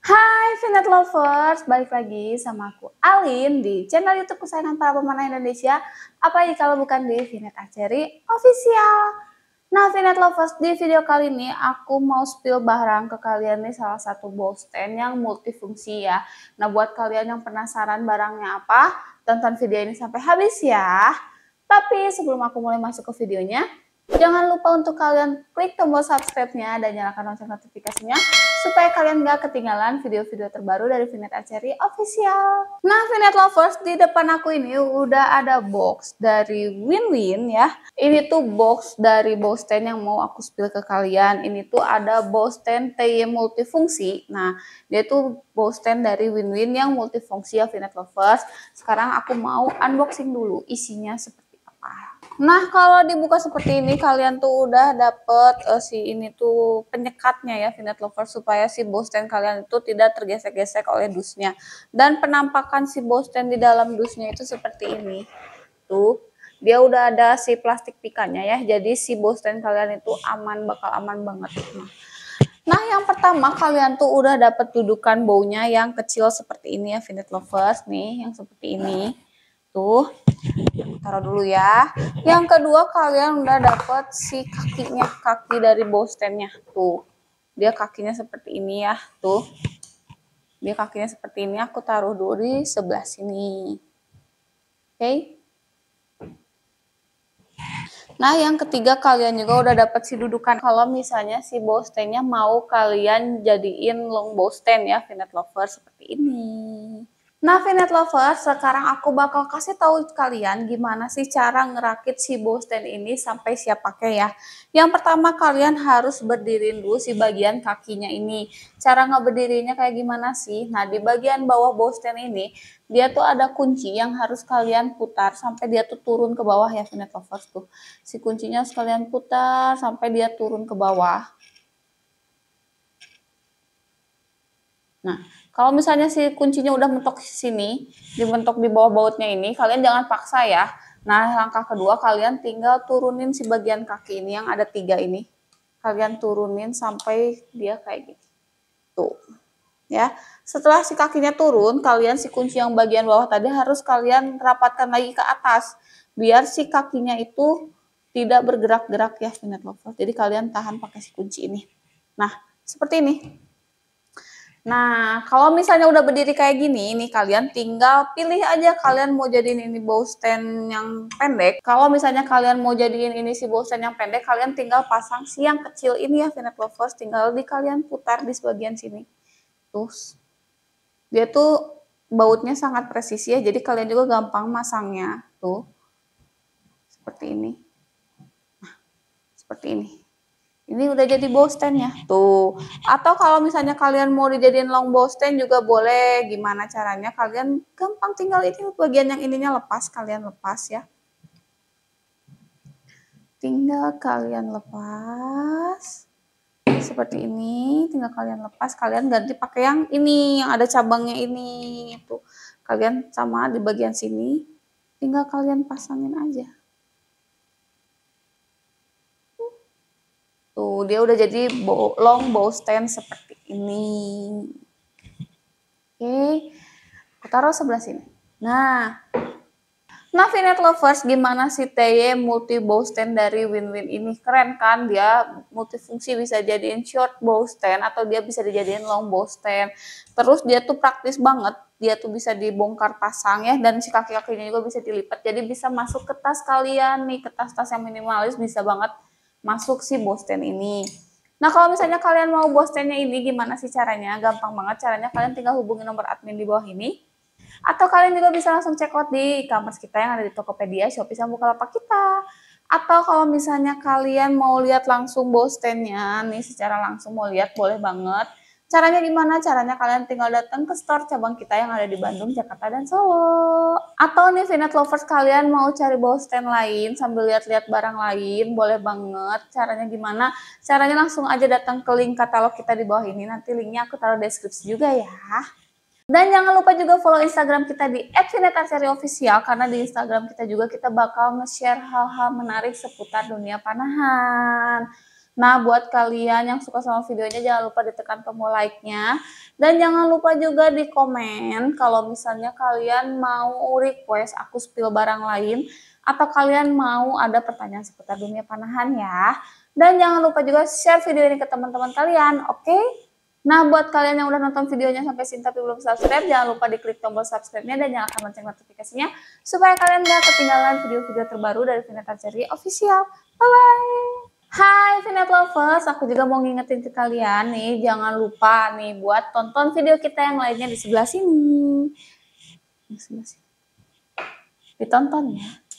Hai Finet Lovers, balik lagi sama aku Alin di channel YouTube kesayangan para pemanah Indonesia. Apa Apalagi kalau bukan di Finet Aceri Official. Nah Finet Lovers, di video kali ini aku mau spill barang ke kalian nih salah satu ball stand yang multifungsi ya. Nah buat kalian yang penasaran barangnya apa, tonton video ini sampai habis ya. Tapi sebelum aku mulai masuk ke videonya, Jangan lupa untuk kalian klik tombol subscribe-nya dan nyalakan lonceng notifikasinya supaya kalian gak ketinggalan video-video terbaru dari Vinet Archery Official. Nah, Vinet Lovers, di depan aku ini udah ada box dari Win-Win ya. Ini tuh box dari bow yang mau aku spill ke kalian. Ini tuh ada bow stand TY multifungsi. Nah, dia tuh bow dari Win-Win yang multifungsi ya Vinet Lovers. Sekarang aku mau unboxing dulu isinya seperti Nah, kalau dibuka seperti ini, kalian tuh udah dapet uh, si ini tuh penyekatnya ya, Finet Lover, supaya si bosten kalian itu tidak tergesek-gesek oleh dusnya. Dan penampakan si bosten di dalam dusnya itu seperti ini. Tuh, dia udah ada si plastik pikannya ya, jadi si bosten kalian itu aman, bakal aman banget. Nah, Nah, yang pertama kalian tuh udah dapet dudukan baunya yang kecil seperti ini ya, Finet Lovers nih, yang seperti ini. Tuh. Taruh dulu ya. Yang kedua kalian udah dapet si kakinya, kaki dari bostennya Tuh, dia kakinya seperti ini ya, tuh. Dia kakinya seperti ini, aku taruh dulu di sebelah sini. Oke. Okay? Nah, yang ketiga kalian juga udah dapat si dudukan. Kalau misalnya si bow mau kalian jadiin long bow ya, Finet Lover seperti ini. Nah, Finet Lovers, sekarang aku bakal kasih tahu kalian gimana sih cara ngerakit si bow ini sampai siap pakai ya. Yang pertama kalian harus berdirin dulu si bagian kakinya ini. Cara ngeberdirinya kayak gimana sih? Nah, di bagian bawah bow ini, dia tuh ada kunci yang harus kalian putar sampai dia tuh turun ke bawah ya Finet Lovers tuh. Si kuncinya harus kalian putar sampai dia turun ke bawah. Nah, kalau misalnya si kuncinya udah mentok sini, dibentuk di bawah bautnya ini, kalian jangan paksa ya. Nah, langkah kedua kalian tinggal turunin si bagian kaki ini yang ada tiga ini. Kalian turunin sampai dia kayak gitu, Tuh. Ya. Setelah si kakinya turun, kalian si kunci yang bagian bawah tadi harus kalian rapatkan lagi ke atas. Biar si kakinya itu tidak bergerak-gerak ya, Finet Lovers. Jadi kalian tahan pakai si kunci ini. Nah, seperti ini. Nah, kalau misalnya udah berdiri kayak gini, ini kalian tinggal pilih aja kalian mau jadiin ini bow stand yang pendek. Kalau misalnya kalian mau jadiin ini si bow stand yang pendek, kalian tinggal pasang si yang kecil ini ya, Finet Lovers, tinggal di kalian putar di sebagian sini. Terus, dia tuh bautnya sangat presisi ya, jadi kalian juga gampang masangnya. Tuh, seperti ini. Nah, seperti ini. Ini udah jadi bosten ya. Tuh. Atau kalau misalnya kalian mau dijadiin long bosten juga boleh. Gimana caranya? Kalian gampang tinggal ini bagian yang ininya lepas, kalian lepas ya. Tinggal kalian lepas seperti ini, tinggal kalian lepas, kalian ganti pakai yang ini yang ada cabangnya ini itu. Kalian sama di bagian sini, tinggal kalian pasangin aja. dia udah jadi bow, long bow stand seperti ini oke aku taruh sebelah sini nah Nah, Vinet Lovers, gimana sih TY multi bow stand dari Win-Win ini? Keren kan? Dia multifungsi bisa jadiin short bow stand atau dia bisa dijadiin long bow stand. Terus dia tuh praktis banget. Dia tuh bisa dibongkar pasang ya dan si kaki-kakinya juga bisa dilipat. Jadi bisa masuk ke tas kalian nih, ke tas-tas yang minimalis bisa banget masuk si Bosten ini. Nah, kalau misalnya kalian mau Bostennya ini gimana sih caranya? Gampang banget caranya. Kalian tinggal hubungi nomor admin di bawah ini. Atau kalian juga bisa langsung check out di e kita yang ada di Tokopedia, Shopee, sama Bukalapak kita. Atau kalau misalnya kalian mau lihat langsung Bostennya nih secara langsung mau lihat boleh banget Caranya gimana? Caranya kalian tinggal datang ke store cabang kita yang ada di Bandung, Jakarta, dan Solo. Atau nih Vinet Lovers kalian mau cari bawa stand lain sambil lihat-lihat barang lain, boleh banget. Caranya gimana? Caranya langsung aja datang ke link katalog kita di bawah ini. Nanti linknya aku taruh deskripsi juga ya. Dan jangan lupa juga follow Instagram kita di @vinetarseriofficial karena di Instagram kita juga kita bakal nge-share hal-hal menarik seputar dunia panahan. Nah, buat kalian yang suka sama videonya jangan lupa ditekan tombol like-nya dan jangan lupa juga di komen kalau misalnya kalian mau request aku spill barang lain atau kalian mau ada pertanyaan seputar dunia panahan ya. Dan jangan lupa juga share video ini ke teman-teman kalian, oke? Okay? Nah, buat kalian yang udah nonton videonya sampai sini tapi belum subscribe, jangan lupa diklik tombol subscribe-nya dan nyalakan lonceng notifikasinya supaya kalian gak ketinggalan video-video terbaru dari Vinata Seri Official. Bye-bye! Hai Finet Lovers, aku juga mau ngingetin ke kalian nih, jangan lupa nih buat tonton video kita yang lainnya di sebelah sini. Di sebelah sini. Ditonton ya.